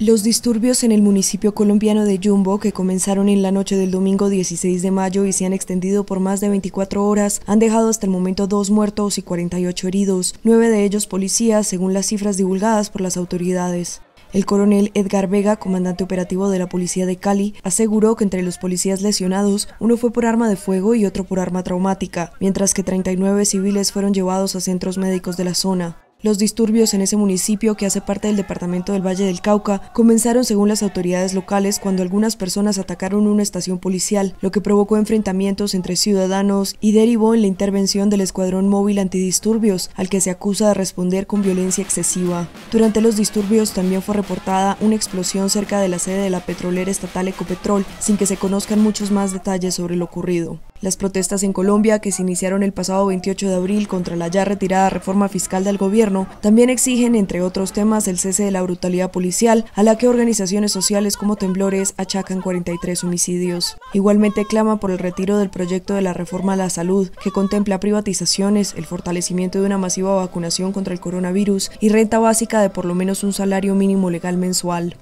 Los disturbios en el municipio colombiano de Yumbo, que comenzaron en la noche del domingo 16 de mayo y se han extendido por más de 24 horas, han dejado hasta el momento dos muertos y 48 heridos, nueve de ellos policías, según las cifras divulgadas por las autoridades. El coronel Edgar Vega, comandante operativo de la Policía de Cali, aseguró que entre los policías lesionados, uno fue por arma de fuego y otro por arma traumática, mientras que 39 civiles fueron llevados a centros médicos de la zona. Los disturbios en ese municipio, que hace parte del departamento del Valle del Cauca, comenzaron según las autoridades locales cuando algunas personas atacaron una estación policial, lo que provocó enfrentamientos entre ciudadanos y derivó en la intervención del Escuadrón Móvil Antidisturbios, al que se acusa de responder con violencia excesiva. Durante los disturbios también fue reportada una explosión cerca de la sede de la petrolera estatal Ecopetrol, sin que se conozcan muchos más detalles sobre lo ocurrido. Las protestas en Colombia, que se iniciaron el pasado 28 de abril contra la ya retirada reforma fiscal del gobierno, también exigen, entre otros temas, el cese de la brutalidad policial, a la que organizaciones sociales como Temblores achacan 43 homicidios. Igualmente clama por el retiro del proyecto de la reforma a la salud, que contempla privatizaciones, el fortalecimiento de una masiva vacunación contra el coronavirus y renta básica de por lo menos un salario mínimo legal mensual.